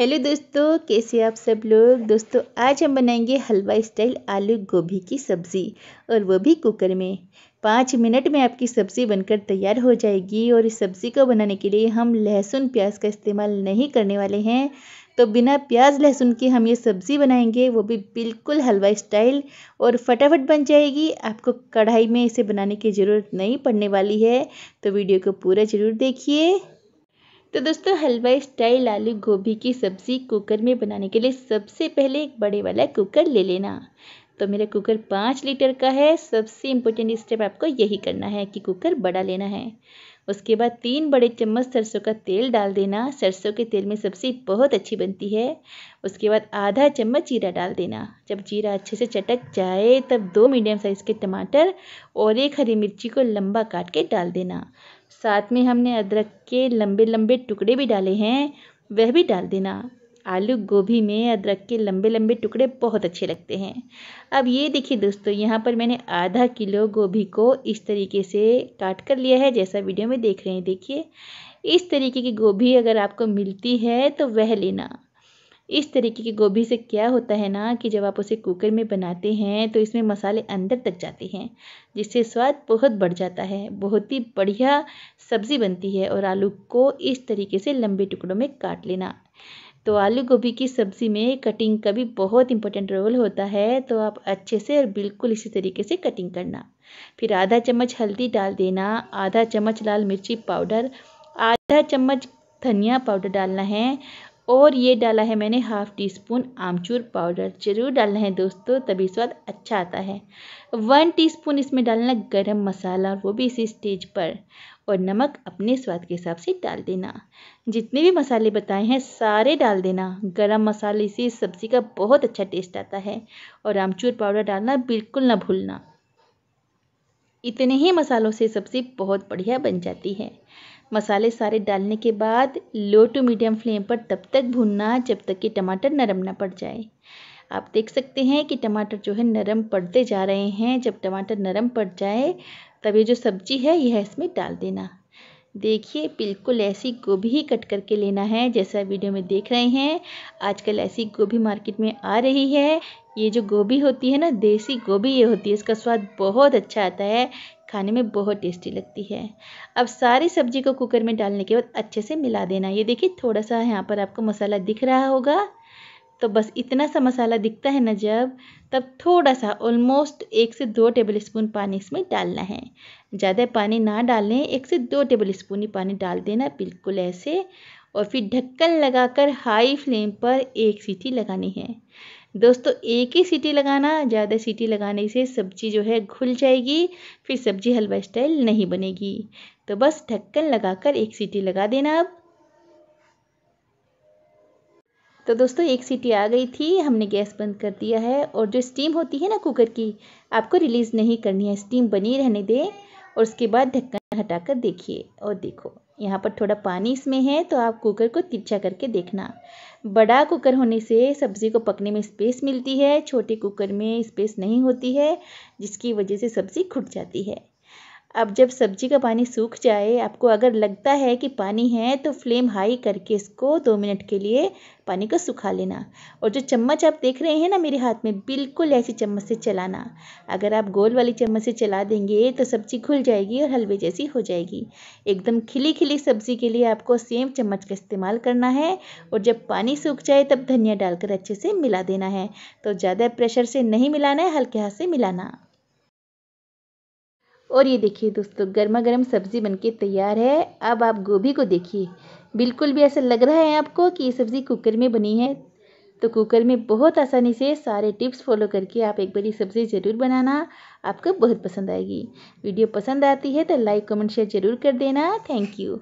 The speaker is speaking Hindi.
हेलो दोस्तों कैसे आप सब लोग दोस्तों आज हम बनाएंगे हलवा स्टाइल आलू गोभी की सब्ज़ी और वो भी कुकर में पाँच मिनट में आपकी सब्ज़ी बनकर तैयार हो जाएगी और इस सब्ज़ी को बनाने के लिए हम लहसुन प्याज का इस्तेमाल नहीं करने वाले हैं तो बिना प्याज लहसुन के हम ये सब्ज़ी बनाएंगे वो भी बिल्कुल हलवा स्टाइल और फटाफट बन जाएगी आपको कढ़ाई में इसे बनाने की ज़रूरत नहीं पड़ने वाली है तो वीडियो को पूरा ज़रूर देखिए तो दोस्तों हलवाई स्टाइल आलू गोभी की सब्ज़ी कुकर में बनाने के लिए सबसे पहले एक बड़े वाला कुकर ले लेना तो मेरा कुकर पाँच लीटर का है सबसे इम्पोर्टेंट स्टेप आपको यही करना है कि कुकर बड़ा लेना है उसके बाद तीन बड़े चम्मच सरसों का तेल डाल देना सरसों के तेल में सब्ज़ी बहुत अच्छी बनती है उसके बाद आधा चम्मच जीरा डाल देना जब जीरा अच्छे से चटक जाए तब दो मीडियम साइज़ के टमाटर और एक हरी मिर्ची को लंबा काट के डाल देना साथ में हमने अदरक के लंबे लंबे टुकड़े भी डाले हैं वह भी डाल देना आलू गोभी में अदरक के लंबे लंबे टुकड़े बहुत अच्छे लगते हैं अब ये देखिए दोस्तों यहाँ पर मैंने आधा किलो गोभी को इस तरीके से काट कर लिया है जैसा वीडियो में देख रहे हैं देखिए इस तरीके की गोभी अगर आपको मिलती है तो वह लेना इस तरीके की गोभी से क्या होता है ना कि जब आप उसे कुकर में बनाते हैं तो इसमें मसाले अंदर तक जाते हैं जिससे स्वाद बहुत बढ़ जाता है बहुत ही बढ़िया सब्ज़ी बनती है और आलू को इस तरीके से लंबे टुकड़ों में काट लेना तो आलू गोभी की सब्ज़ी में कटिंग का भी बहुत इंपॉर्टेंट रोल होता है तो आप अच्छे से और बिल्कुल इसी तरीके से कटिंग करना फिर आधा चम्मच हल्दी डाल देना आधा चम्मच लाल मिर्ची पाउडर आधा चम्मच धनिया पाउडर डालना है और ये डाला है मैंने हाफ़ टी स्पून आमचूर पाउडर ज़रूर डालना है दोस्तों तभी स्वाद अच्छा आता है वन टीस्पून इसमें डालना गरम मसाला वो भी इसी स्टेज पर और नमक अपने स्वाद के हिसाब से डाल देना जितने भी मसाले बताए हैं सारे डाल देना गरम मसाले से सब्ज़ी का बहुत अच्छा टेस्ट आता है और आमचूर पाउडर डालना बिल्कुल ना भूलना इतने ही मसालों से सब्ज़ी बहुत बढ़िया बन जाती है मसाले सारे डालने के बाद लो टू मीडियम फ्लेम पर तब तक भूनना जब तक कि टमाटर नरम ना पड़ जाए आप देख सकते हैं कि टमाटर जो है नरम पड़ते जा रहे हैं जब टमाटर नरम पड़ जाए तब ये जो सब्जी है यह इसमें डाल देना देखिए बिल्कुल ऐसी गोभी ही कट करके लेना है जैसा वीडियो में देख रहे हैं आजकल ऐसी गोभी मार्केट में आ रही है ये जो गोभी होती है ना देसी गोभी ये होती है इसका स्वाद बहुत अच्छा आता है खाने में बहुत टेस्टी लगती है अब सारी सब्जी को कुकर में डालने के बाद अच्छे से मिला देना ये देखिए थोड़ा सा यहाँ पर आपको मसाला दिख रहा होगा तो बस इतना सा मसाला दिखता है ना जब तब थोड़ा सा ऑलमोस्ट एक से दो टेबल स्पून पानी इसमें डालना है ज़्यादा पानी ना डालें एक से दो टेबल स्पून ही पानी डाल देना बिल्कुल ऐसे और फिर ढक्कन लगाकर हाई फ्लेम पर एक सीटी लगानी है दोस्तों एक ही सीटी लगाना ज़्यादा सीटी लगाने से सब्जी जो है घुल जाएगी फिर सब्जी हलवा स्टाइल नहीं बनेगी तो बस ढक्कन लगाकर एक सीटी लगा देना अब तो दोस्तों एक सीटी आ गई थी हमने गैस बंद कर दिया है और जो स्टीम होती है ना कुकर की आपको रिलीज़ नहीं करनी है स्टीम बनी रहने दें और उसके बाद ढक्कन हटाकर देखिए और देखो यहाँ पर थोड़ा पानी इसमें है तो आप कुकर को तिरछा करके देखना बड़ा कुकर होने से सब्ज़ी को पकने में स्पेस मिलती है छोटे कुकर में स्पेस नहीं होती है जिसकी वजह से सब्ज़ी खुट जाती है अब जब सब्जी का पानी सूख जाए आपको अगर लगता है कि पानी है तो फ्लेम हाई करके इसको दो मिनट के लिए पानी को सुखा लेना और जो चम्मच आप देख रहे हैं ना मेरे हाथ में बिल्कुल ऐसी चम्मच से चलाना अगर आप गोल वाली चम्मच से चला देंगे तो सब्ज़ी घुल जाएगी और हलवे जैसी हो जाएगी एकदम खिली खिली सब्ज़ी के लिए आपको सेम चम्मच का इस्तेमाल करना है और जब पानी सूख जाए तब धनिया डालकर अच्छे से मिला देना है तो ज़्यादा प्रेशर से नहीं मिलाना है हल्के हाथ से मिलाना और ये देखिए दोस्तों गर्मा गर्म सब्ज़ी बनके तैयार है अब आप गोभी को देखिए बिल्कुल भी ऐसा लग रहा है आपको कि ये सब्ज़ी कुकर में बनी है तो कुकर में बहुत आसानी से सारे टिप्स फॉलो करके आप एक बड़ी सब्ज़ी ज़रूर बनाना आपको बहुत पसंद आएगी वीडियो पसंद आती है तो लाइक कमेंट शेयर ज़रूर कर देना थैंक यू